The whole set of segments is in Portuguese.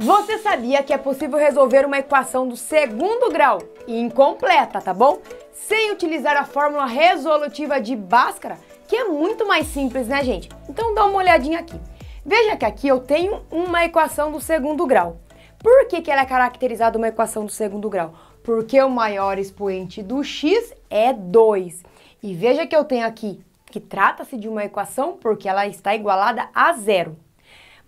Você sabia que é possível resolver uma equação do segundo grau e incompleta, tá bom? Sem utilizar a fórmula resolutiva de Bhaskara, que é muito mais simples, né, gente? Então dá uma olhadinha aqui. Veja que aqui eu tenho uma equação do segundo grau. Por que, que ela é caracterizada uma equação do segundo grau? Porque o maior expoente do x é 2. E veja que eu tenho aqui que trata-se de uma equação porque ela está igualada a zero.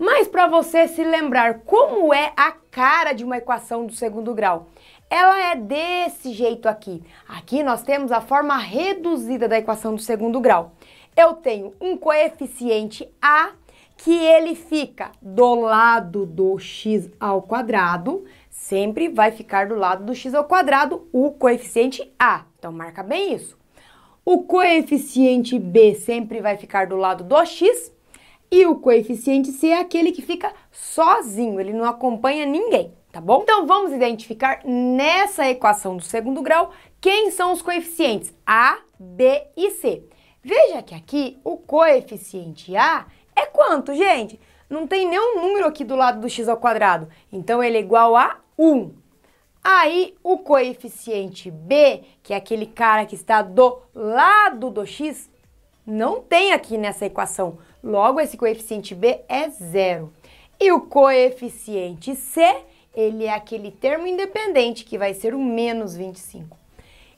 Mas para você se lembrar como é a cara de uma equação do segundo grau, ela é desse jeito aqui. Aqui nós temos a forma reduzida da equação do segundo grau. Eu tenho um coeficiente A que ele fica do lado do x ao quadrado, sempre vai ficar do lado do x ao quadrado o coeficiente A. Então marca bem isso. O coeficiente B sempre vai ficar do lado do x e o coeficiente C é aquele que fica sozinho, ele não acompanha ninguém, tá bom? Então vamos identificar nessa equação do segundo grau quem são os coeficientes A, B e C. Veja que aqui o coeficiente A é quanto, gente? Não tem nenhum número aqui do lado do x ao quadrado, então ele é igual a 1. Aí o coeficiente B, que é aquele cara que está do lado do x, não tem aqui nessa equação. Logo, esse coeficiente B é zero. E o coeficiente C, ele é aquele termo independente, que vai ser o menos 25.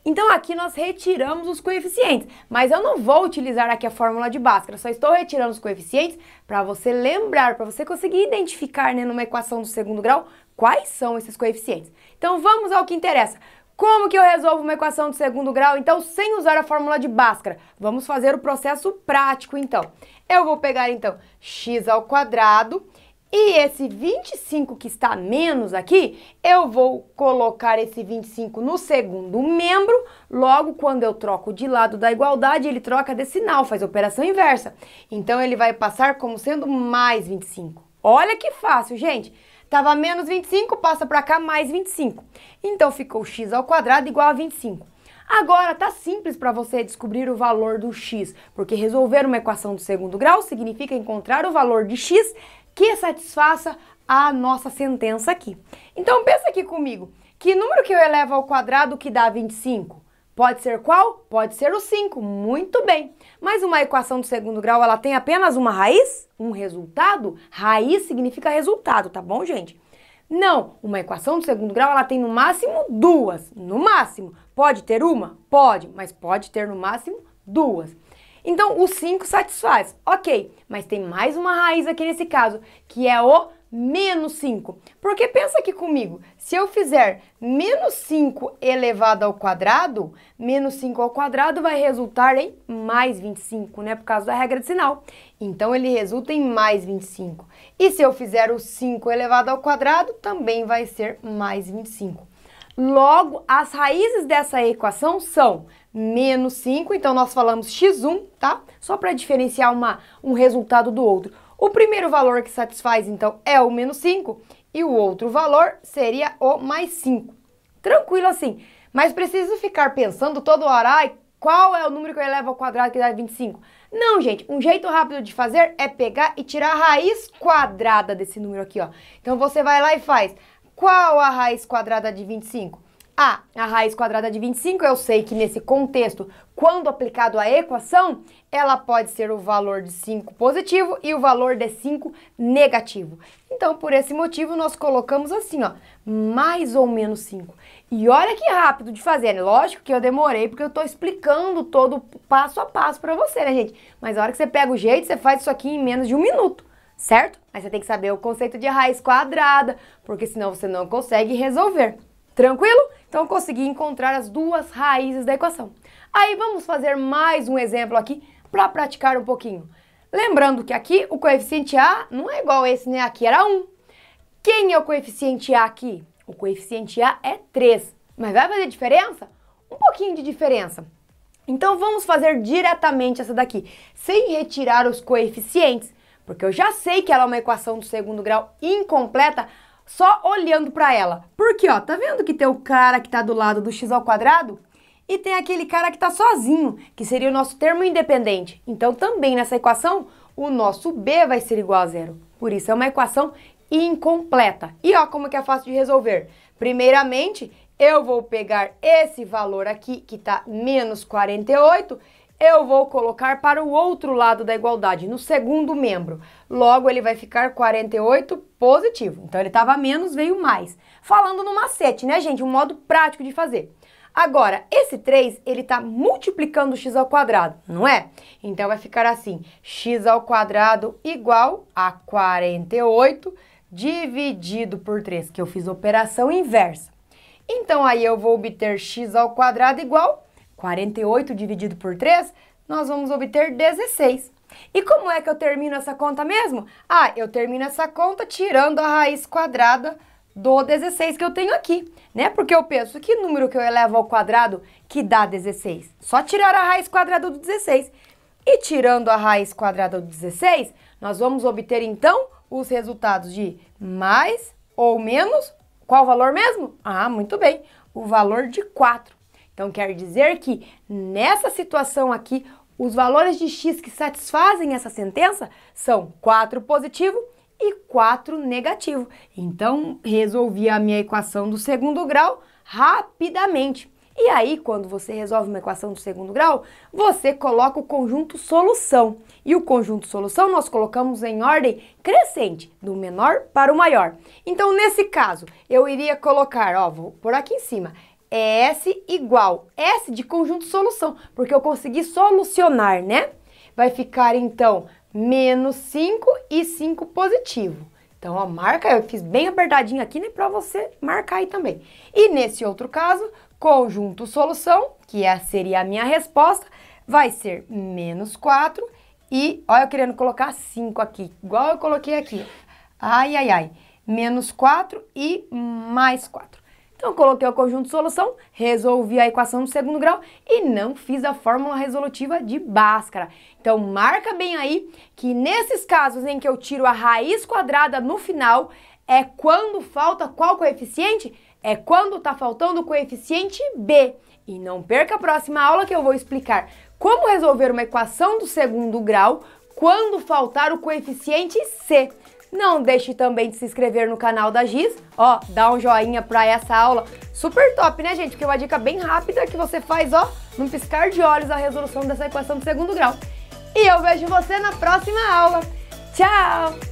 Então, aqui nós retiramos os coeficientes, mas eu não vou utilizar aqui a fórmula de Bhaskara, só estou retirando os coeficientes para você lembrar, para você conseguir identificar né, numa equação do segundo grau quais são esses coeficientes. Então, vamos ao que interessa. Como que eu resolvo uma equação de segundo grau, então, sem usar a fórmula de Bhaskara? Vamos fazer o processo prático, então. Eu vou pegar, então, x ao quadrado e esse 25 que está menos aqui, eu vou colocar esse 25 no segundo membro, logo quando eu troco de lado da igualdade, ele troca de sinal, faz operação inversa. Então, ele vai passar como sendo mais 25. Olha que fácil, gente! Tava menos 25, passa para cá, mais 25. Então ficou x ao quadrado igual a 25. Agora tá simples para você descobrir o valor do x, porque resolver uma equação do segundo grau significa encontrar o valor de x que satisfaça a nossa sentença aqui. Então pensa aqui comigo, que número que eu elevo ao quadrado que dá 25? Pode ser qual? Pode ser o 5. Muito bem. Mas uma equação do segundo grau, ela tem apenas uma raiz? Um resultado? Raiz significa resultado, tá bom, gente? Não, uma equação do segundo grau, ela tem no máximo duas. No máximo. Pode ter uma? Pode, mas pode ter no máximo duas. Então, o 5 satisfaz. Ok, mas tem mais uma raiz aqui nesse caso, que é o menos 5. Porque pensa aqui comigo, se eu fizer menos 5 elevado ao quadrado, menos 5 ao quadrado vai resultar em mais 25, né? Por causa da regra de sinal. Então, ele resulta em mais 25. E se eu fizer o 5 elevado ao quadrado, também vai ser mais 25. Logo, as raízes dessa equação são menos 5, então nós falamos x1, tá? Só para diferenciar uma, um resultado do outro. O primeiro valor que satisfaz, então, é o menos 5 e o outro valor seria o mais 5. Tranquilo assim, mas preciso ficar pensando toda hora, ai, qual é o número que eu elevo ao quadrado que dá 25? Não, gente, um jeito rápido de fazer é pegar e tirar a raiz quadrada desse número aqui, ó. Então você vai lá e faz, qual a raiz quadrada de 25? Ah, a raiz quadrada de 25, eu sei que nesse contexto, quando aplicado à equação, ela pode ser o valor de 5 positivo e o valor de 5 negativo. Então, por esse motivo, nós colocamos assim, ó, mais ou menos 5. E olha que rápido de fazer, né? Lógico que eu demorei, porque eu tô explicando todo passo a passo para você, né, gente? Mas a hora que você pega o jeito, você faz isso aqui em menos de um minuto certo? Mas você tem que saber o conceito de raiz quadrada, porque senão você não consegue resolver. Tranquilo? Então consegui encontrar as duas raízes da equação. Aí vamos fazer mais um exemplo aqui para praticar um pouquinho. Lembrando que aqui o coeficiente A não é igual a esse, né? Aqui era 1. Quem é o coeficiente A aqui? O coeficiente A é 3. Mas vai fazer diferença? Um pouquinho de diferença. Então vamos fazer diretamente essa daqui, sem retirar os coeficientes, porque eu já sei que ela é uma equação do segundo grau incompleta, só olhando para ela. Porque, ó, tá vendo que tem o cara que tá do lado do x ao quadrado? E tem aquele cara que tá sozinho, que seria o nosso termo independente. Então, também nessa equação, o nosso b vai ser igual a zero. Por isso, é uma equação incompleta. E ó como que é fácil de resolver. Primeiramente, eu vou pegar esse valor aqui, que tá menos 48, eu vou colocar para o outro lado da igualdade, no segundo membro. Logo, ele vai ficar 48 positivo. Então ele estava menos, veio mais. Falando no macete, né, gente? Um modo prático de fazer. Agora, esse 3, ele está multiplicando x ao quadrado, não é? Então vai ficar assim, x ao quadrado igual a 48 dividido por 3, que eu fiz operação inversa. Então aí eu vou obter x ao quadrado igual 48 dividido por 3, nós vamos obter 16. E como é que eu termino essa conta mesmo? Ah, eu termino essa conta tirando a raiz quadrada do 16 que eu tenho aqui, né? Porque eu penso, que número que eu elevo ao quadrado que dá 16? Só tirar a raiz quadrada do 16. E tirando a raiz quadrada do 16, nós vamos obter então os resultados de mais ou menos, qual valor mesmo? Ah, muito bem, o valor de 4. Então quer dizer que nessa situação aqui, os valores de x que satisfazem essa sentença são 4 positivo e 4 negativo. Então, resolvi a minha equação do segundo grau rapidamente. E aí, quando você resolve uma equação do segundo grau, você coloca o conjunto solução. E o conjunto solução nós colocamos em ordem crescente, do menor para o maior. Então, nesse caso, eu iria colocar, ó, vou por aqui em cima, é S igual S de conjunto solução, porque eu consegui solucionar, né? Vai ficar, então, menos 5 e 5 positivo. Então, ó, marca, eu fiz bem apertadinho aqui, né, para você marcar aí também. E nesse outro caso, conjunto solução, que seria a minha resposta, vai ser menos 4 e, ó, eu querendo colocar 5 aqui, igual eu coloquei aqui. Ai, ai, ai. Menos 4 e mais 4. Então eu coloquei o conjunto de solução, resolvi a equação do segundo grau e não fiz a fórmula resolutiva de Bhaskara. Então marca bem aí que nesses casos em que eu tiro a raiz quadrada no final, é quando falta qual coeficiente? É quando está faltando o coeficiente B. E não perca a próxima aula que eu vou explicar como resolver uma equação do segundo grau quando faltar o coeficiente C. Não deixe também de se inscrever no canal da Giz, ó, dá um joinha pra essa aula. Super top, né, gente? Porque é uma dica bem rápida que você faz, ó, num piscar de olhos a resolução dessa equação de segundo grau. E eu vejo você na próxima aula. Tchau!